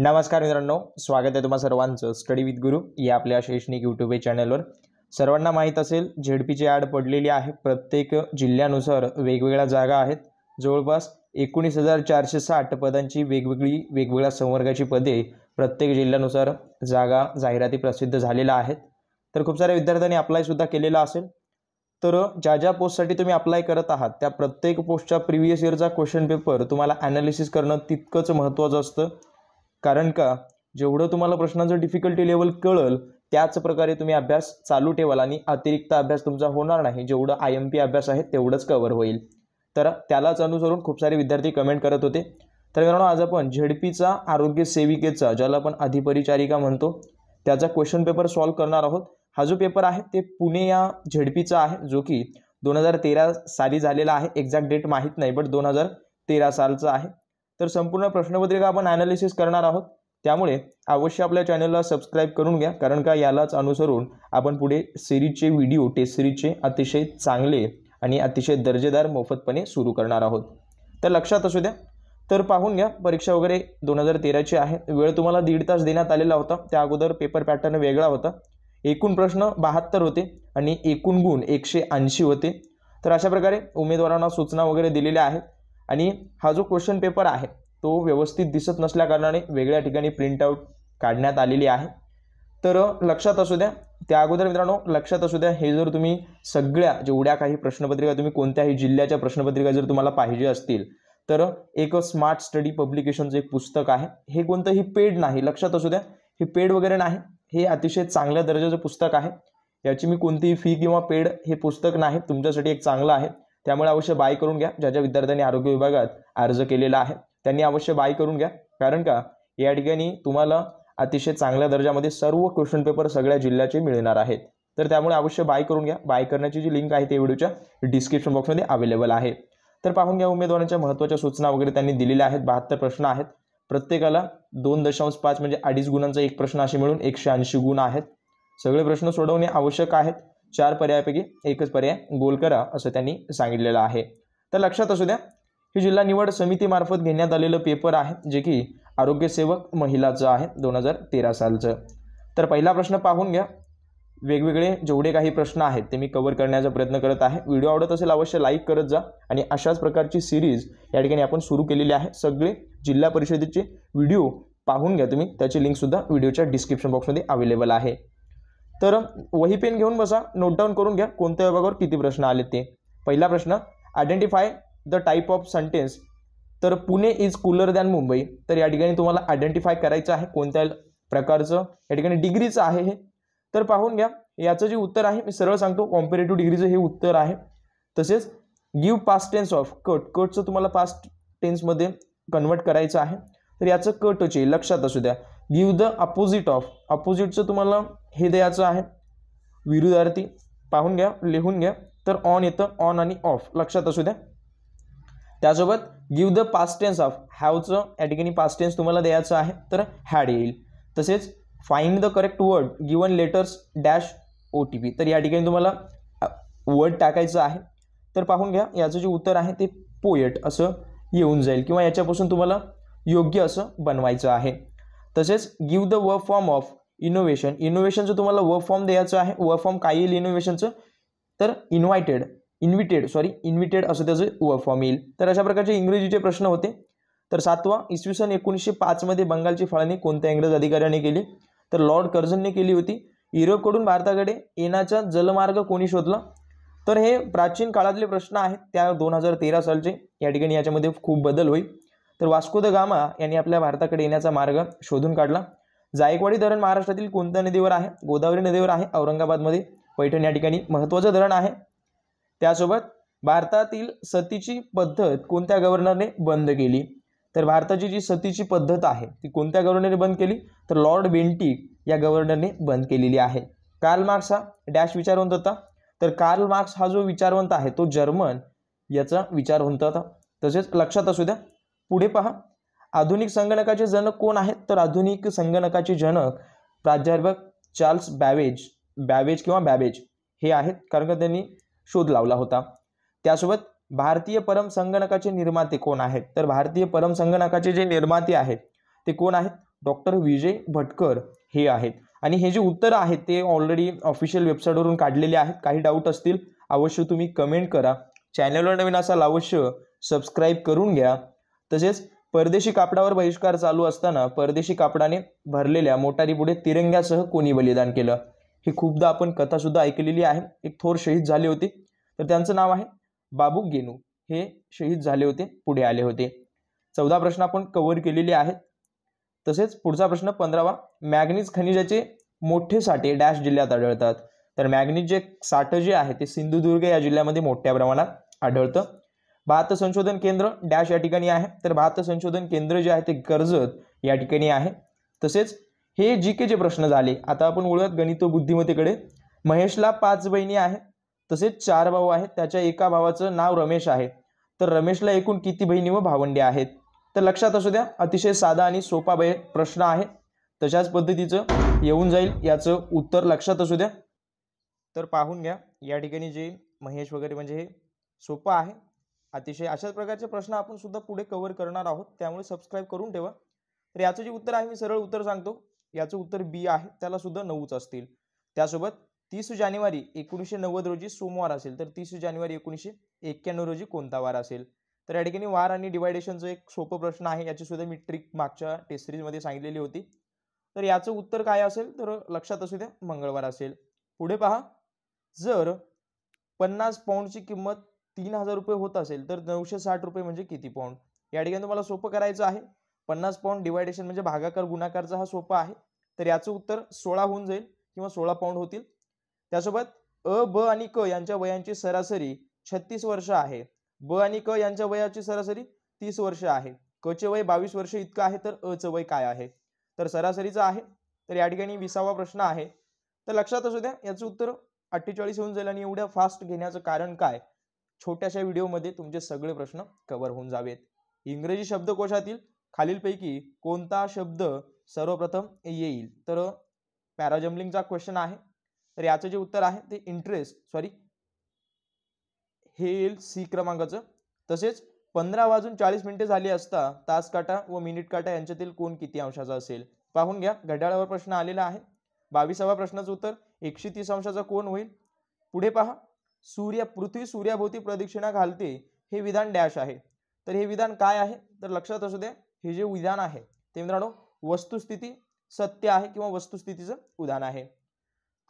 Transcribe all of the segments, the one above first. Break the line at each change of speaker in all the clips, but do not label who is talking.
नमस्कार मित्रांनो स्वागत आहे तुम्हा सर्वांचं स्टडी विथ गुरु या आपल्या शैक्षणिक यूट्यूब चॅनलवर सर्वांना माहीत असेल झेडपीची ॲड पडलेली आहे प्रत्येक जिल्ह्यानुसार वेगवेगळ्या जागा आहेत जवळपास एकोणीस हजार चारशे साठ पदांची वेगवेगळी वेगवेगळ्या संवर्गाची पदे प्रत्येक जिल्ह्यानुसार जागा जाहिराती प्रसिद्ध झालेल्या आहेत तर खूप साऱ्या विद्यार्थ्यांनी अप्लायसुद्धा केलेला असेल तर ज्या ज्या पोस्टसाठी तुम्ही अप्लाय करत आहात त्या प्रत्येक पोस्टच्या प्रिव्हियस इयरचा क्वेश्चन पेपर तुम्हाला ॲनालिसिस करणं तितकंच महत्त्वाचं असतं कारण का जेवढं तुम्हाला प्रश्नांचं डिफिकल्टी लेवल कळल त्याच प्रकारे तुम्ही अभ्यास चालू ठेवाल आणि अतिरिक्त अभ्यास तुमचा होणार नाही जेवढं आय एम पी अभ्यास आहे तेवढंच कव्हर होईल तर त्यालाच अनुसरून खूप सारे विद्यार्थी कमेंट करत होते तर मित्रांनो आज आपण झेडपीचा आरोग्य सेविकेचा ज्याला आपण अधिपरिचारिका म्हणतो त्याचा क्वेश्चन पेपर सॉल्व्ह करणार आहोत हा जो पेपर आहे ते पुणे या झेडपीचा आहे जो की दोन हजार तेरा साली झालेला आहे एक्झॅक्ट डेट माहीत नाही बट दोन हजार तेरा सालचा आहे तर संपूर्ण प्रश्नपत्रिका आपण ॲनालिसिस करणार आहोत त्यामुळे अवश्य आपल्या चॅनलला सबस्क्राईब करून घ्या कारण का यालाच अनुसरून आपण पुढे सिरीजचे व्हिडिओ टेस्ट सिरीजचे अतिशय चांगले आणि अतिशय दर्जेदार मोफतपणे सुरू करणार आहोत तर लक्षात असू द्या तर पाहून घ्या परीक्षा वगैरे दोन हजार तेराची आहे वेळ तुम्हाला दीड तास देण्यात आलेला होता त्या अगोदर पेपर पॅटर्न वेगळा होता एकूण प्रश्न बहात्तर होते आणि एकूण गुण एकशे ऐंशी होते तर अशा प्रकारे उमेदवारांना सूचना वगैरे दिलेल्या आहेत आणि हा जो क्वेश्चन पेपर आहे तो व्यवस्थित दिसत नसल्याकारणाने वेगळ्या ठिकाणी प्रिंटआउट काढण्यात आलेली आहे तर लक्षात असू द्या त्या अगोदर मित्रांनो लक्षात असू द्या हे जर तुम्ही सगळ्या जेवढ्या काही प्रश्नपत्रिका तुम्ही कोणत्याही जिल्ह्याच्या प्रश्नपत्रिका जर तुम्हाला पाहिजे असतील तर एक स्मार्ट स्टडी पब्लिकेशनचं एक पुस्तक आहे हे कोणतंही पेड नाही लक्षात असू द्या हे पेड वगैरे नाही हे अतिशय चांगल्या दर्जाचं पुस्तक आहे याची मी कोणतीही फी किंवा पेड हे पुस्तक नाही तुमच्यासाठी एक चांगलं आहे त्यामुळे अवश्य बाय करून घ्या ज्या ज्या विद्यार्थ्यांनी आरोग्य विभागात अर्ज केलेला आहे त्यांनी अवश्य बाय करून घ्या कारण का या ठिकाणी तुम्हाला अतिशय चांगल्या दर्जामध्ये सर्व क्वेश्चन पेपर सगळ्या जिल्ह्याचे मिळणार आहेत तर त्यामुळे अवश्य बाय करून घ्या बाय करण्याची जी लिंक आहे ते व्हिडिओच्या डिस्क्रिप्शन बॉक्समध्ये अवेलेबल आहे तर पाहून घ्या उमेदवारांच्या महत्त्वाच्या सूचना वगैरे त्यांनी दिलेल्या आहेत बहात्तर प्रश्न आहेत प्रत्येकाला दोन दशांश पाच म्हणजे अडीच गुणांचा एक प्रश्न असे मिळून एकशे ऐंशी गुण आहेत सगळे प्रश्न सोडवणे आवश्यक आहेत चार पर्यायापैकी एकच पर्याय गोल करा असं त्यांनी सांगितलेलं आहे तर लक्षात असू द्या हे जिल्हा निवड समितीमार्फत घेण्यात आलेलं पेपर आहे जे की आरोग्यसेवक महिलाचं आहे दोन हजार तेरा सालचं तर पहिला प्रश्न पाहून घ्या वेगवेगळे जेवढे काही प्रश्न आहेत ते मी कवर करण्याचा प्रयत्न करत आहे व्हिडिओ आवडत असेल अवश्य लाईक करत जा आणि अशाच प्रकारची सिरीज या ठिकाणी आपण सुरू केलेली आहे सगळे जिल्हा परिषदेचे व्हिडिओ पाहून घ्या तुम्ही त्याची लिंकसुद्धा व्हिडिओच्या डिस्क्रिप्शन बॉक्समध्ये अवेलेबल आहे तर वही पेन घेऊन बसा नोट डाऊन करून घ्या कोणत्या विभागावर किती प्रश्न आले ते पहिला प्रश्न identify the type of sentence तर Pune is cooler than Mumbai तर या ठिकाणी तुम्हाला आयडेंटिफाय करायचं आहे कोणत्या प्रकारचं या ठिकाणी डिग्रीचं आहे हे तर पाहून घ्या याचं जे उत्तर आहे मी सरळ सांगतो कॉम्पेरेटिव्ह डिग्रीचं हे उत्तर आहे तसेच give past tense of cut कटचं तुम्हाला पास्ट टेन्समध्ये कन्वर्ट करायचं आहे तर याचं कटचे लक्षात असू द्या गिव द अपोजिट ऑफ अपोजिटचं तुम्हाला हे द्यायचं आहे विरुद्धार्थी पाहून घ्या लिहून घ्या तर ऑन येतं ऑन आणि ऑफ लक्षात असू द्या त्यासोबत give the past tense of हॅवचं या ठिकाणी पास्ट टेन्स तुम्हाला द्यायचं आहे तर हॅड येईल तसेच find the correct word given letters dash O T P तर या ठिकाणी तुम्हाला वर्ड टाकायचं आहे तर पाहून घ्या याचं जे उत्तर आहे ते पोएट असं येऊन जाईल किंवा याच्यापासून तुम्हाला योग्य असं बनवायचं आहे तसेच गिव द व फॉर्म ऑफ इनोव्हेशन इनोव्हेशनचं तुम्हाला वर्क फॉर्म द्यायचं आहे वर्क फॉर्म काय येईल इनोव्हेशनचं तर इन्व्हायटेड इन्व्हिटेड सॉरी इन्व्हिटेड असं त्याचं वर्क फॉर्म येईल तर अशा प्रकारचे इंग्रजीचे प्रश्न होते तर सातवा इसवी सन एकोणीसशे पाचमध्ये बंगालची फाळणी कोणत्या इंग्रज अधिकाऱ्याने केली तर लॉर्ड कर्झनने केली होती युरोपकडून भारताकडे येण्याचा जलमार्ग कोणी शोधला तर हे प्राचीन काळातले प्रश्न आहेत त्या दोन हजार तेरा सालचे या ठिकाणी याच्यामध्ये खूप बदल होईल तर वास्को द गामा यांनी आपल्या भारताकडे येण्याचा मार्ग शोधून काढला जायकवाडी धरण महाराष्ट्रातील कोणत्या नदीवर आहे गोदावरी नदीवर आहे औरंगाबादमध्ये पैठण या ठिकाणी महत्वाचं धरण आहे त्यासोबत भारतातील सतीची पद्धत कोणत्या गव्हर्नरने बंद केली तर भारताची जी सतीची पद्धत आहे ती कोणत्या गव्हर्नरने बंद केली तर लॉर्ड बेंटिक या गव्हर्नरने बंद केलेली आहे कार्ल मार्क्स हा डॅश विचारवंत होता तर कार्ल मार्क्स हा जो विचारवंत आहे तो जर्मन याचा विचारवंत होता तसेच लक्षात असू द्या पुढे पहा आधुनिक संगणकाचे जनक कोण आहेत तर आधुनिक संगणकाचे जनक प्राध्यापक चार्ल्स बॅवेज बॅवेज किंवा बॅबेज हे आहेत कारण का त्यांनी शोध लावला होता त्यासोबत भारतीय परम संगणकाचे निर्माते कोण आहेत तर भारतीय परम संगणकाचे जे निर्माते आहेत ते कोण आहेत डॉक्टर विजय भटकर हे आहेत आणि हे जे उत्तर आहेत ते ऑलरेडी ऑफिशियल वेबसाईटवरून काढलेले आहेत काही डाऊट असतील अवश्य तुम्ही कमेंट करा चॅनलवर नवीन असाल अवश्य सबस्क्राईब करून घ्या तसेच परदेशी कापडावर बहिष्कार चालू असताना परदेशी कापडाने भरलेल्या मोटारीपुढे तिरंग्यासह कोणी बलिदान केलं ही खूपदा आपण कथासुद्धा ऐकलेली आहे एक थोर शहीद झाले होते तर त्यांचं नाव आहे बाबू गेनू हे शहीद झाले होते पुढे आले होते चौदा प्रश्न आपण कव्हर केलेले आहेत तसेच पुढचा प्रश्न पंधरावा मॅग्नीज खनिजाचे मोठे साठे डॅश जिल्ह्यात आढळतात तर मॅग्नीज जे साठं जे आहे ते सिंधुदुर्ग या जिल्ह्यामध्ये मोठ्या प्रमाणात आढळतं भात संशोधन केंद्र डॅश या ठिकाणी आहे तर भात संशोधन केंद्र जे आहे ते कर्जत या ठिकाणी आहे तसेच हे जी के जे प्रश्न झाले आता आपण ओळखत गणित बुद्धिमत्तेकडे महेशला पाच बहिणी आहेत तसेच चार भाऊ आहेत त्याच्या एका भावाचं नाव रमेश आहे तर रमेशला एकूण किती बहिणी व भावंडे आहेत तर लक्षात असू द्या अतिशय साधा आणि सोपा बे प्रश्न आहे तशाच पद्धतीचं येऊन जाईल याचं उत्तर लक्षात असू द्या तर पाहून घ्या या ठिकाणी जे महेश वगैरे म्हणजे हे सोपं आहे अतिशय अशाच प्रकारचे प्रश्न आपण सुद्धा पुढे कव्हर करणार आहोत त्यामुळे सबस्क्राईब करून ठेवा तर याचं जे उत्तर आहे मी सरळ उत्तर सांगतो याचं उत्तर बी आहे त्याला सुद्धा नऊच असतील त्यासोबत तीस जानेवारी एकोणीसशे नव्वद रोजी सोमवार असेल तर तीस जानेवारी एकोणीसशे एक्क्याण्णव रोजी कोणता वार असेल तर या ठिकाणी वार आणि डिवायडेशनचं एक सोपं प्रश्न आहे याची सुद्धा मी ट्रिक मागच्या टेस्ट सिरीजमध्ये सांगितलेली होती तर याचं उत्तर काय असेल तर लक्षात असू द्या मंगळवार असेल पुढे पहा जर पन्नास पाऊंडची किंमत तीन हजार रुपये होत असेल तर नऊशे साठ रुपये म्हणजे किती पाऊंड या ठिकाणी तुम्हाला सोपं करायचं आहे पन्नास पाऊंड डिवायडेशन म्हणजे भागाकार गुणाकारचा हा सोपा आहे तर याचं उत्तर सोळा होऊन जाईल किंवा सोळा पाऊंड होतील त्यासोबत अ ब आणि क यांच्या वयांची सरासरी छत्तीस वर्ष आहे ब आणि क यांच्या वयाची सरासरी तीस वर्ष आहे क चे वय बावीस वर्ष इतकं आहे तर अ च वय काय आहे तर सरासरीचं आहे तर या ठिकाणी विसावा प्रश्न आहे तर लक्षात असू द्या याचं उत्तर अठ्ठेचाळीस होऊन जाईल आणि एवढ्या फास्ट घेण्याचं कारण काय छोट्याशा व्हिडिओमध्ये तुमचे सगळे प्रश्न कव्हर होऊन जावेत इंग्रजी शब्दकोशातील खालीलपैकी कोणता शब्द सर्वप्रथम येईल तर पॅराजम्बलिंगचा क्वेश्चन आहे तर याचं जे उत्तर आहे ते इंटरेस्ट सॉरी हे येईल सी क्रमांकाचं तसेच पंधरा वाजून चाळीस मिनिटे झाली असता तास काटा व मिनिट काटा यांच्यातील कोण किती अंशाचा असेल पाहून घ्या घड्याळावर प्रश्न आलेला आहे बावीसावा प्रश्नाचं उत्तर एकशे तीस अंशाचा कोण होईल पुढे पहा सूर्य पृथ्वी सूर्याभोवती प्रदक्षिणा घालते हे विधान डॅश आहे तर हे विधान काय आहे तर लक्षात असू दे हे जे विधान आहे ते मित्रांनो वस्तुस्थिती सत्य आहे किंवा वस्तुस्थितीचं उदाहरण आहे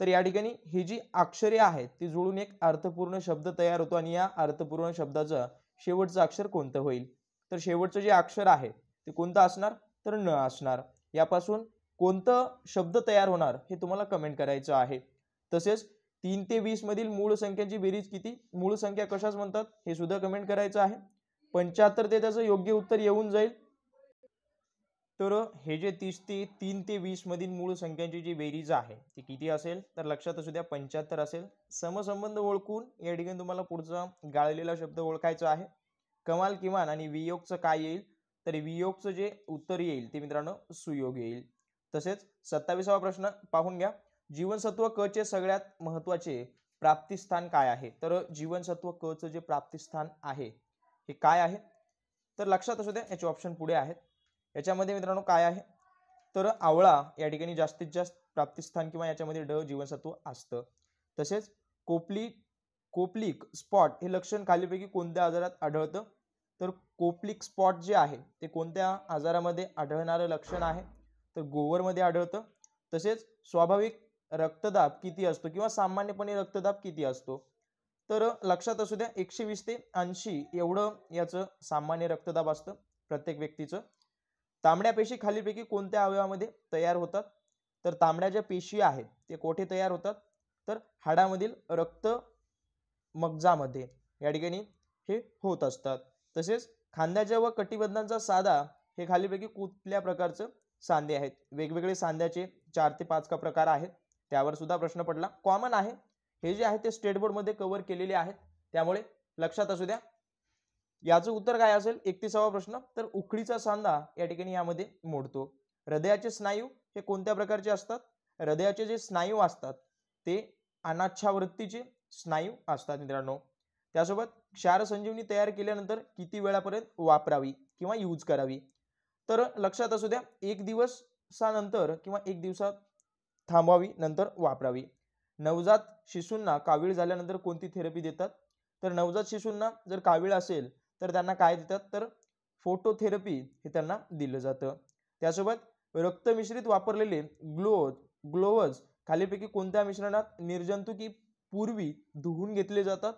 तर या ठिकाणी ही जी अक्षरे आहेत ती जुळून एक अर्थपूर्ण शब्द तयार होतो आणि या अर्थपूर्ण शब्दाचं शेवटचं अक्षर कोणतं होईल तर शेवटचं जे अक्षर आहे ते कोणतं असणार तर न असणार यापासून कोणतं शब्द तयार होणार हे तुम्हाला कमेंट करायचं आहे तसेच तीन ते वीस मधील मूळ संख्यांची बेरीज किती मूळ संख्या कशाच म्हणतात हे सुद्धा कमेंट करायचं आहे पंच्याहत्तर ते त्याचं योग्य उत्तर येऊन जाईल तर हे जे तीस ते तीन ते वीस मधील मूळ संख्यांची जी बेरीज आहे ती किती असेल तर लक्षात असू द्या पंच्याहत्तर असेल समसंबंध ओळखून या ठिकाणी तुम्हाला पुढचा गाळलेला शब्द ओळखायचा आहे कमाल किमान आणि वियोगचं काय येईल तर वियोगचं जे उत्तर येईल ते मित्रांनो सुयोग येईल तसेच सत्तावीसावा प्रश्न पाहून घ्या जीवनसत्व क चे सगळ्यात महत्वाचे प्राप्तिस्थान काय आहे तर जीवनसत्व क चं जे प्राप्तिस्थान आहे हे काय आहे तर लक्षात असू द्या याचे ऑप्शन पुढे आहेत याच्यामध्ये मित्रांनो काय आहे तर आवळा या ठिकाणी जास्तीत जास्त प्राप्तिस्थान किंवा याच्यामध्ये ड जीवनसत्व असतं तसेच कोपली कोपलिक स्पॉट हे लक्षण खालीपैकी कोणत्या आजारात आढळतं तर कोपलिक स्पॉट जे आहे ते कोणत्या आजारामध्ये आढळणारं लक्षण आहे तर गोवरमध्ये आढळतं तसेच स्वाभाविक रक्तदाब किती असतो किंवा सामान्यपणे रक्तदाब किती असतो तर लक्षात असू द्या एकशे वीस ते ऐंशी एवढं याचं सामान्य रक्तदाब असतं प्रत्येक व्यक्तीचं तांबड्या पेशी खालीलपैकी कोणत्या अवयवामध्ये तयार होतात तर तांबड्या ज्या पेशी आहेत ते कोठे तयार होतात तर हाडामधील रक्त मगजामध्ये या ठिकाणी हे होत असतात तसेच खांद्याच्या व कटिबंधांचा साधा हे खालीपैकी कुठल्या प्रकारचं सांधे आहेत वेगवेगळे सांध्याचे चार ते पाच का प्रकार आहेत त्यावर सुद्धा प्रश्न पडला कॉमन आहे हे जे आहे ते स्टेट मध्ये कव्हर केलेले आहेत त्यामुळे लक्षात असू द्या याचं उत्तर काय असेल एकतीसावा प्रश्न तर उखळीचा सांधा या ठिकाणी यामध्ये मोडतो हृदयाचे स्नायू हे कोणत्या प्रकारचे असतात हृदयाचे जे स्नायू असतात ते अनाच्छावृत्तीचे स्नायू असतात मित्रांनो त्यासोबत क्षार संजीवनी तयार केल्यानंतर किती वेळापर्यंत वापरावी किंवा यूज करावी तर लक्षात असू द्या एक दिवसानंतर किंवा एक दिवसात थांबवावी नंतर वापरावी नवजात शिशूंना कावीळ झाल्यानंतर कोणती थेरपी देतात तर नवजात शिशूंना जर कावीळ असेल तर त्यांना काय देतात तर फोटोथेरपी हे त्यांना दिलं जातं त्यासोबत रक्तमिश्रित वापरलेले ग्लोज ग्लोवज खालीपैकी कोणत्या मिश्रणात निर्जंतुकी पूर्वी धुवून घेतले जातात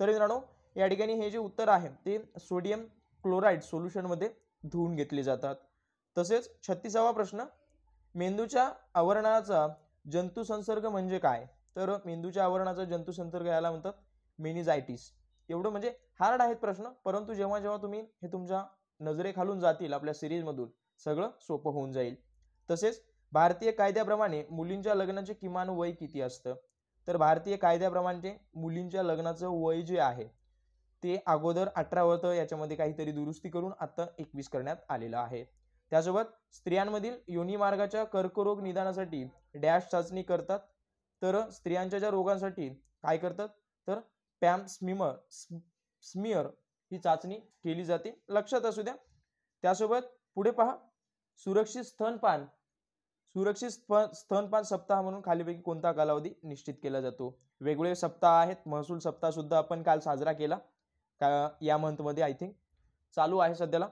तर मित्रांनो या ठिकाणी हे जे उत्तर आहे ते सोडियम क्लोराईड सोल्युशनमध्ये धुवून घेतले जातात तसेच छत्तीसावा प्रश्न मेंदूच्या आवरणाचा जंतुसंसर्ग म्हणजे काय तर मेंदूच्या आवरणाचा जंतुसंसर्ग याला म्हणतात मेनिझायटिस एवढं म्हणजे हार्ड आहेत प्रश्न परंतु जेव्हा जेव्हा तुम्ही हे तुमच्या नजरेखालून जातील आपल्या सिरीजमधून सगळं सोपं होऊन जाईल तसेच भारतीय कायद्याप्रमाणे मुलींच्या लग्नाचे किमान वय किती असतं तर भारतीय कायद्याप्रमाणे मुलींच्या लग्नाचं वय जे आहे ते अगोदर अठरा होतं याच्यामध्ये काहीतरी दुरुस्ती करून आता एकवीस करण्यात आलेलं आहे त्यासोबत स्त्रियांमधील योनिमार्गाच्या कर्करोग निदानासाठी डॅश चाचणी करतात तर स्त्रियांच्या ज्या रोगांसाठी काय करतात तर पॅम स्मिमर स्मिअर ही चाचणी केली जाते लक्षात असू द्या त्यासोबत पुढे पहा सुरक्षित स्तनपान सुरक्षित स्तनपान सप्ताह म्हणून खालीपैकी कोणता कालावधी निश्चित केला जातो वेगवेगळे सप्ताह आहेत महसूल सप्ताह सुद्धा आपण काल साजरा केला या मंथमध्ये आय थिंक चालू आहे सध्याला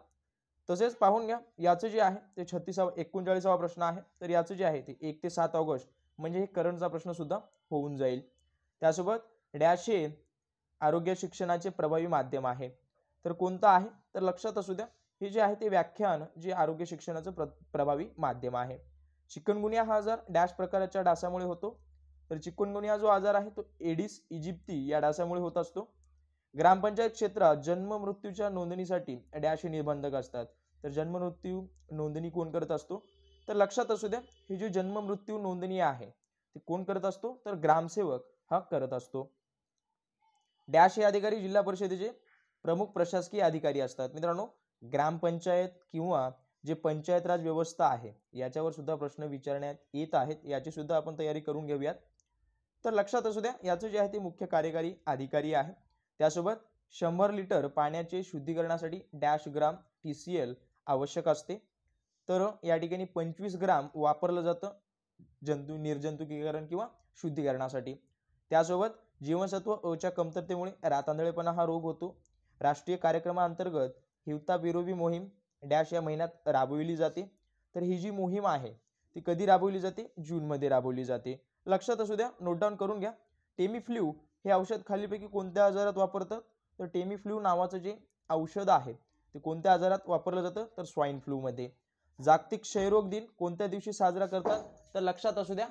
तसेच पाहून घ्या याचं जे आहे ते छत्तीसावा एकोणचाळीसावा प्रश्न आहे तर याचं जे आहे ते एक ते सात ऑगस्ट म्हणजे हे करंटचा प्रश्न सुद्धा होऊन जाईल त्यासोबत डॅश हे आरोग्य शिक्षणाचे प्रभावी माध्यम आहे तर कोणतं आहे तर लक्षात असू द्या हे जे आहे ते व्याख्यान जे आरोग्य शिक्षणाचं प्र प्रभावी माध्यम आहे चिकनगुनिया हा आजार डॅश प्रकाराच्या डासामुळे होतो तर चिकनगुनिया जो आजार आहे तो एडिस इजिप्ती या डासामुळे होत असतो ग्रामपंचायत क्षेत्रात जन्म मृत्यूच्या नोंदणीसाठी डॅश हे निर्बंधक असतात तर जन्म मृत्यू नोंदणी कोण करत असतो तर लक्षात असू द्या ही जी जन्म मृत्यू नोंदणी आहे ती कोण करत असतो तर ग्रामसेवक हा करत असतो डॅश हे अधिकारी जिल्हा परिषदेचे प्रमुख प्रशासकीय अधिकारी असतात मित्रांनो ग्रामपंचायत किंवा जे पंचायत राज व्यवस्था आहे याच्यावर सुद्धा प्रश्न विचारण्यात येत आहेत याची सुद्धा आपण तयारी करून घेऊयात तर लक्षात असू द्या याचं जे आहे ते मुख्य कार्यकारी अधिकारी आहे त्यासोबत शंभर लिटर पाण्याचे शुद्धीकरणासाठी dash gram T C L आवश्यक असते तर या ठिकाणी पंचवीस ग्राम वापरलं जातं जंतू निर्जंतुकीकरण किंवा शुद्धीकरणासाठी त्यासोबत जीवनसत्व अच्या कमतरतेमुळे रातांदळेपणा हा रोग होतो राष्ट्रीय कार्यक्रमाअंतर्गत विरोधी मोहीम डॅश या महिन्यात राबविली जाते तर ही जी मोहीम आहे ती कधी राबवली जाते जूनमध्ये राबवली जाते लक्षात असू द्या नोट डाऊन करून घ्या टेमी फ्ल्यू हे औषध खालीपैकी कोणत्या आजारात वापरतं तर टेमी फ्लू नावाचं जे औषध आहे ते कोणत्या आजारात वापरलं जातं तर स्वाईन फ्लूमध्ये जागतिक क्षयरोग दिन कोणत्या दिवशी साजरा करतात तर लक्षात असू द्या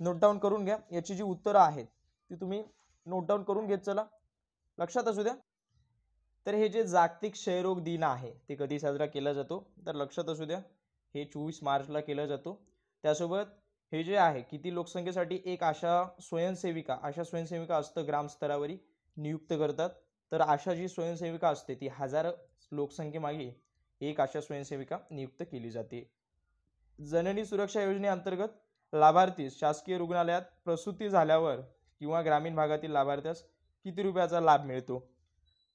नोट डाऊन करून घ्या याची जी उत्तरं आहेत ती तुम्ही नोट डाऊन करून घेत चला लक्षात असू द्या तर हे जे जागतिक क्षयरोग दिन आहे ते कधी साजरा केला जातो तर लक्षात असू द्या हे चोवीस मार्चला केला जातो त्यासोबत हे जे आहे किती लोकसंख्येसाठी एक आशा स्वयंसेविका अशा स्वयंसेविका असतं ग्रामस्तरावरी नियुक्त करतात तर आशा जी स्वयंसेविका असते ती हजार लोकसंख्येमागे एक आशा स्वयंसेविका नियुक्त केली जाते जननी सुरक्षा योजनेअंतर्गत लाभार्थीस शासकीय रुग्णालयात प्रसूती झाल्यावर किंवा ग्रामीण भागातील लाभार्थ्यास किती रुपयाचा लाभ मिळतो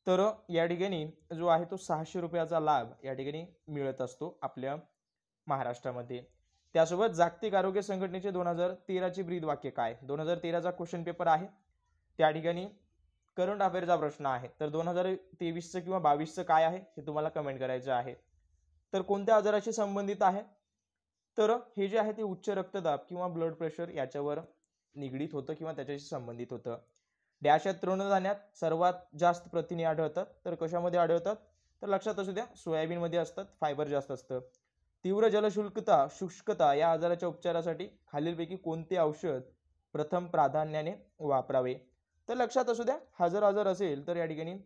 तर या ठिकाणी जो आहे तो सहाशे रुपयाचा लाभ या ठिकाणी मिळत असतो आपल्या महाराष्ट्रामध्ये त्यासोबत जागतिक आरोग्य संघटनेचे दोन हजार तेराची ब्रीद वाक्य काय दोन हजार तेराचा क्वेश्चन पेपर आहे त्या ठिकाणी करंट अफेअरचा प्रश्न आहे तर दोन हजार तेवीसचं किंवा बावीसचं काय आहे हे तुम्हाला कमेंट करायचं आहे तर कोणत्या आजाराशी संबंधित आहे तर हे जे आहे ते उच्च रक्तदाब किंवा ब्लड प्रेशर याच्यावर निगडीत होतं किंवा त्याच्याशी संबंधित होतं डॅश या तृणधान्यात सर्वात जास्त प्रथिने आढळतात तर कशामध्ये आढळतात तर लक्षात असू द्या सोयाबीनमध्ये असतात फायबर जास्त असतं तीव्र जलशुल्कता शुष्कता या आजाराच्या उपचारासाठी खालीलपैकी कोणते औषध प्रथम प्राधान्याने वापरावे तर लक्षात असू द्या हा जर असेल तर या ठिकाणी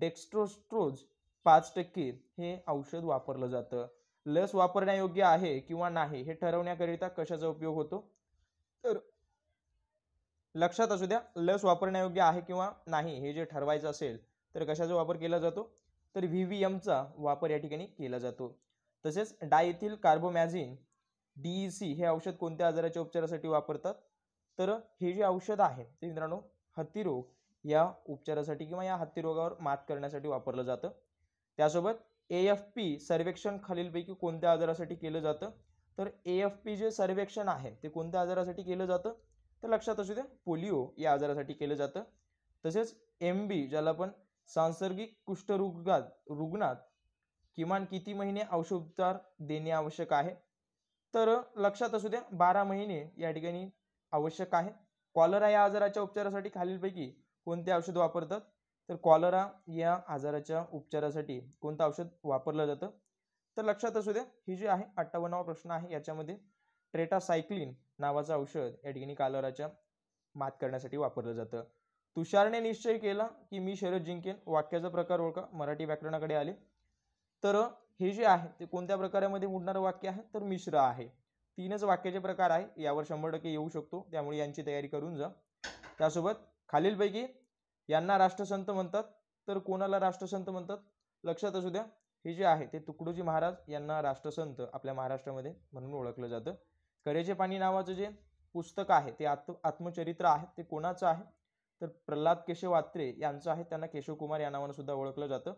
डेक्स्ट्रोस्ट्रोज पाच टक्के हे औषध वापरलं जातं लस वापरण्यायोग्य आहे किंवा नाही हे ठरवण्याकरिता कशाचा उपयोग होतो तर लक्षात असू द्या लस वापरण्यायोग्य आहे किंवा नाही हे जे ठरवायचं असेल तर कशाचा वापर केला जातो तर व्ही व्ही एमचा वापर या ठिकाणी केला जातो तसेच डायथिल कार्बोमॅझिन डी सी हे औषध कोणत्या आजाराच्या उपचारासाठी वापरतात तर हे जे औषध आहे ते मित्रांनो हत्तीरोग या उपचारासाठी किंवा या हत्तीरोगावर मात करण्यासाठी वापरलं जातं त्यासोबत ए एफ पी सर्वेक्षण खालीलपैकी कोणत्या आजारासाठी केलं जातं तर ए एफ पी जे सर्वेक्षण आहे ते कोणत्या आजारासाठी केलं जातं तर लक्षात असू दे पोलिओ या आजारासाठी केलं जातं तसेच एम बी ज्याला आपण सांसर्गिक कुष्ठरोगात रुग्णात किमान किती महिने औषधोपचार देणे आवश्यक आहे तर लक्षात असू द्या बारा महिने या ठिकाणी आवश्यक आहे कॉलरा या आजाराच्या उपचारासाठी खालीलपैकी कोणते औषध वापरतात तर कॉलरा या आजाराच्या उपचारासाठी कोणतं औषध वापरलं जातं तर लक्षात असू द्या ही जी आहे अठ्ठावन्नावा प्रश्न आहे याच्यामध्ये ट्रेटासायक्लिन नावाचं औषध या ठिकाणी कॉलराच्या मात करण्यासाठी वापरलं जातं तुषारने निश्चय केला की मी शरद जिंकेन वाक्याचा प्रकार ओळखा मराठी व्याकरणाकडे आले तर हे जे आहे ते कोणत्या प्रकारामध्ये मोडणारं वाक्य आहे तर मिश्र आहे तीनच वाक्याचे प्रकार आहे यावर शंभर टक्के येऊ शकतो त्यामुळे यांची तयारी करून जा त्यासोबत खालीलपैकी यांना राष्ट्रसंत म्हणतात तर कोणाला राष्ट्रसंत म्हणतात लक्षात असू द्या हे जे आहे ते तुकडोजी महाराज यांना राष्ट्रसंत आपल्या महाराष्ट्रामध्ये म्हणून ओळखलं जातं करेचे पाणी नावाचं जे पुस्तक आहे ते आत्म आत्मचरित्र आहे ते कोणाचं आहे तर प्रल्हाद केशव आत्रे यांचं आहे त्यांना केशवकुमार या नावानं सुद्धा ओळखलं जातं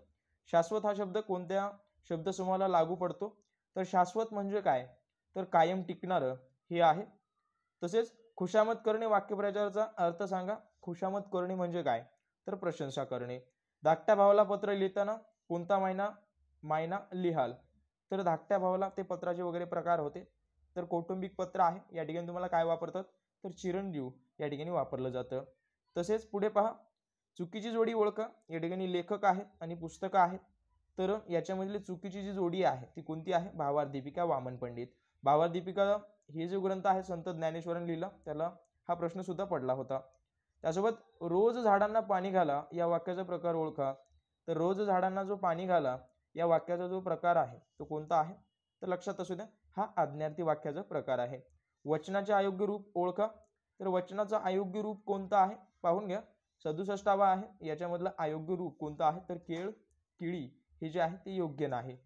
शाश्वत हा शब्द कोणत्या शब्दसमूहाला लागू पडतो तर शाश्वत म्हणजे काय तर कायम टिकणारं हे आहे तसेच खुशामत करणे वाक्यप्रचाराचा अर्थ सांगा खुशामत करणे म्हणजे काय तर प्रशंसा करणे धाकट्या भावाला पत्र लिहिताना कोणता मायना मायना लिहाल तर धाकट्या भावाला ते पत्राचे वगैरे प्रकार होते तर कौटुंबिक पत्र आहे या ठिकाणी तुम्हाला काय वापरतात तर चिरंजीव या ठिकाणी वापरलं जातं तसेच पुढे पहा चुकीची जोडी ओळखा या ठिकाणी लेखक आहेत आणि पुस्तकं आहेत तर याच्यामधली चुकीची जी जोडी आहे ती कोणती आहे भावार दीपिका वामन पंडित भावार दीपिका हे जो ग्रंथ आहे संत ज्ञानेश्वरन लिहिला त्याला हा प्रश्न सुद्धा पडला होता त्यासोबत रोज झाडांना पाणी घाला या वाक्याचा प्रकार ओळखा तर रोज झाडांना जो पाणी घाला या वाक्याचा जो प्रकार आहे तो कोणता आहे तर लक्षात असू द्या हा आज्ञार्थी वाक्याचा प्रकार आहे वचनाचे अयोग्य रूप ओळखा तर वचनाचा अयोग्य रूप कोणता आहे पाहून घ्या सदुसष्टावा आहे याच्यामधलं अयोग्य रूप कोणतं आहे तर केळ किळी हे जे आहे ते योग्य नाही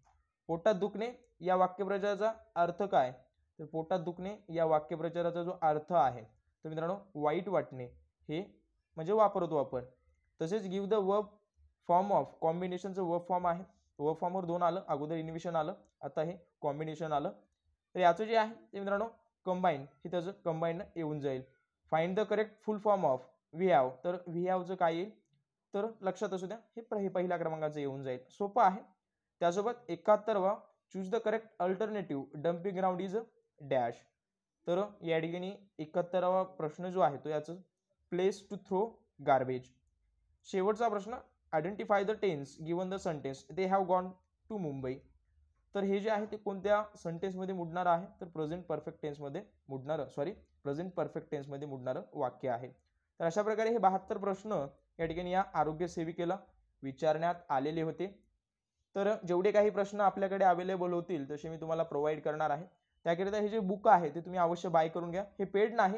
पोटात दुखणे या वाक्यप्रचाराचा अर्थ काय तर पोटात दुखणे या वाक्यप्रचाराचा जो अर्थ आहे तर मित्रांनो वाईट वाटणे हे म्हणजे वापरतो आपण तसेच गिव द व फॉर्म ऑफ कॉम्बिनेशनचं व फॉर्म आहे व फॉर्मवर दोन आलं अगोदर इन्व्हिशन आलं आता हे कॉम्बिनेशन आलं तर याचं जे आहे ते मित्रांनो कंबाईन हे त्याचं कंबाईन येऊन जाईल find the correct full form of व्हियाव तर व्हियावचं काय येईल तर लक्षात असू द्या हे पहिल्या क्रमांकाचं येऊन जाईल सोपं आहे त्यासोबत एकाहत्तरवा choose the correct alternative dumping ground is dash तर या ठिकाणी एकाहत्तरावा प्रश्न जो आहे तो याचं प्लेस टू थ्रो गार्बेज शेवटचा प्रश्न identify the tense given the sentence they have gone to Mumbai तर हे जे आहे ते कोणत्या सेंटेन्समध्ये मुडणार आहे तर प्रेझेंट परफेक्ट टेन्समध्ये मुडणारं सॉरी प्रेझेंट परफेक्ट टेन्समध्ये मुडणारं वाक्य आहे तर अशा प्रकारे हे बहात्तर प्रश्न या ठिकाणी या आरोग्य सेविकेला विचारण्यात आलेले होते तर जेवढे काही प्रश्न आपल्याकडे अवेलेबल होतील तसे मी तुम्हाला प्रोव्हाइड करणार आहे त्याकरिता हे जे बुक आहे ते तुम्ही अवश्य बाय करून घ्या हे पेड नाही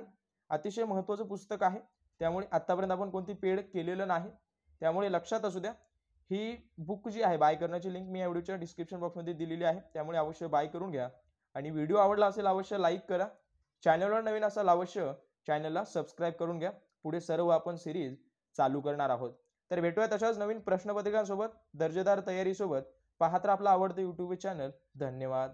अतिशय महत्वाचं पुस्तक आहे त्यामुळे आतापर्यंत आपण कोणती पेड केलेलं नाही त्यामुळे लक्षात असू द्या ही बुक जी आहे बाय करण्याची लिंक मी या व्हिडिओच्या डिस्क्रिप्शन बॉक्समध्ये दिलेली आहे त्यामुळे अवश्य बाय करून घ्या आणि व्हिडिओ आवडला असेल अवश्य लाईक करा चॅनलवर नवीन असाल अवश्य चॅनलला सबस्क्राईब करून घ्या पुढे सर्व आपण सिरीज चालू करणार आहोत तर भेटूया तशाच नवीन प्रश्नपत्रिकांसोबत दर्जेदार तयारीसोबत पाहत आपला आवडतं युट्यूब चॅनल धन्यवाद